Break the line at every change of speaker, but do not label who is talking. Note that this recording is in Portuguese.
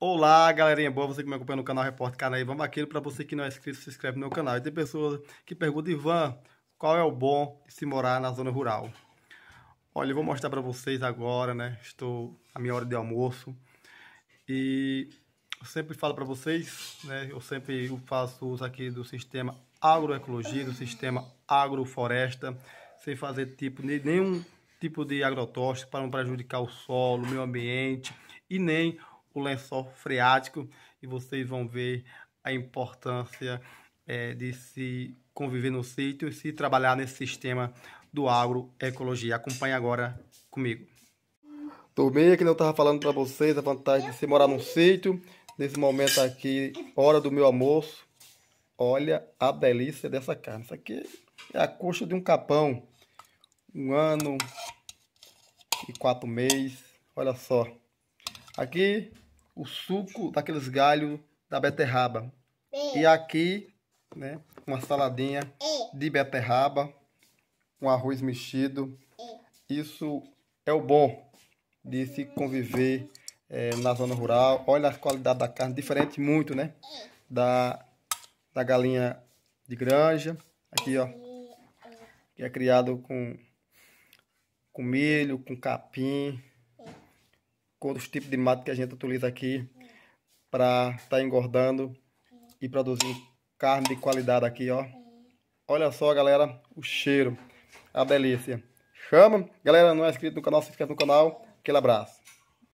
Olá, galerinha boa, você que me acompanha no canal Repórter vamos aqui, Para você que não é inscrito, se inscreve no meu canal. E tem pessoas que perguntam, Ivan, qual é o bom de se morar na zona rural? Olha, eu vou mostrar para vocês agora, né? Estou a minha hora de almoço. E eu sempre falo para vocês, né? Eu sempre faço uso aqui do sistema agroecologia, do sistema agrofloresta, sem fazer tipo nenhum tipo de agrotóxico para não prejudicar o solo, o meio ambiente e nem o lençol freático e vocês vão ver a importância é, de se conviver no sítio e se trabalhar nesse sistema do agroecologia. Acompanhe agora comigo. Turminha, é que não estava falando para vocês a vantagem de se morar num sítio. Nesse momento aqui, hora do meu almoço. Olha a delícia dessa carne. Isso aqui é a coxa de um capão. Um ano e quatro meses. Olha só. Aqui o suco daqueles galhos da beterraba. E é. aqui, né, uma saladinha é. de beterraba, um arroz mexido. É. Isso é o bom de se conviver é, na zona rural. Olha a qualidade da carne, diferente muito, né? Da, da galinha de granja. Aqui, ó. Que é criado com, com milho, com capim, com outros tipos de mato que a gente utiliza aqui para estar tá engordando e produzindo carne de qualidade aqui, ó. Olha só, galera, o cheiro, a delícia. Chama, galera, não é inscrito no canal, se inscreve no canal. Aquele abraço.